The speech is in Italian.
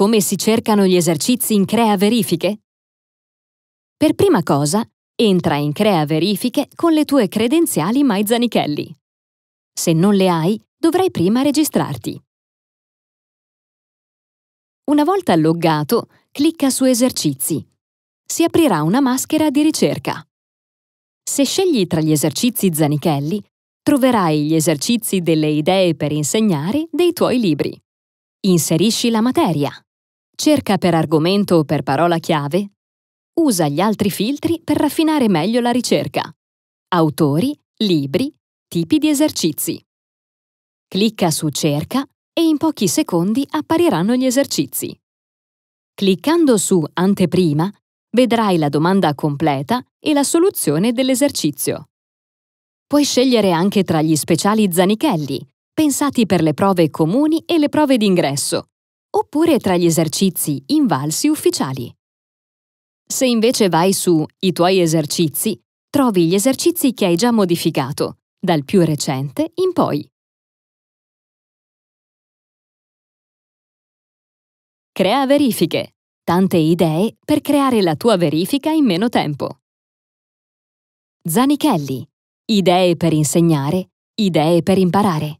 come si cercano gli esercizi in Crea Verifiche? Per prima cosa, entra in Crea Verifiche con le tue credenziali Maizanichelli. Se non le hai, dovrai prima registrarti. Una volta loggato, clicca su Esercizi. Si aprirà una maschera di ricerca. Se scegli tra gli esercizi Zanichelli, troverai gli esercizi delle idee per insegnare dei tuoi libri. Inserisci la materia. Cerca per argomento o per parola chiave. Usa gli altri filtri per raffinare meglio la ricerca. Autori, libri, tipi di esercizi. Clicca su Cerca e in pochi secondi appariranno gli esercizi. Cliccando su Anteprima vedrai la domanda completa e la soluzione dell'esercizio. Puoi scegliere anche tra gli speciali zanichelli, pensati per le prove comuni e le prove d'ingresso, oppure tra gli esercizi invalsi ufficiali. Se invece vai su I tuoi esercizi, trovi gli esercizi che hai già modificato, dal più recente in poi. Crea verifiche. Tante idee per creare la tua verifica in meno tempo. Zanichelli. Idee per insegnare, idee per imparare.